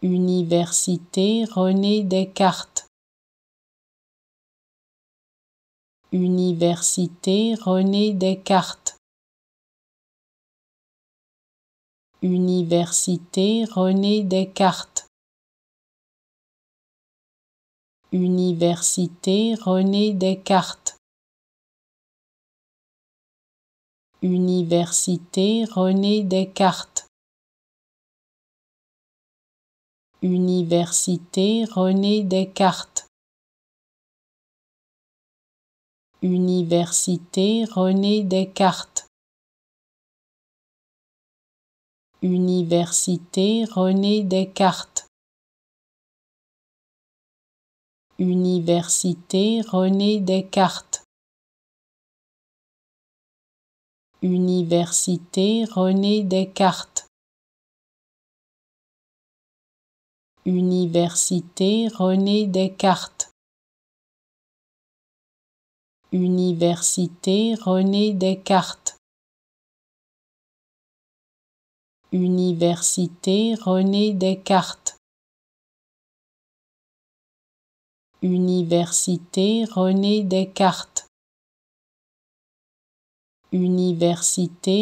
Université René Descartes. Université René Descartes. Université René Descartes. Université René Descartes. Université René Descartes. Université René Descartes. Université René Descartes. Université René Descartes. Université René Descartes. Université René Descartes. Université René Descartes. Université René Descartes. Université René Descartes. Université René Descartes. Université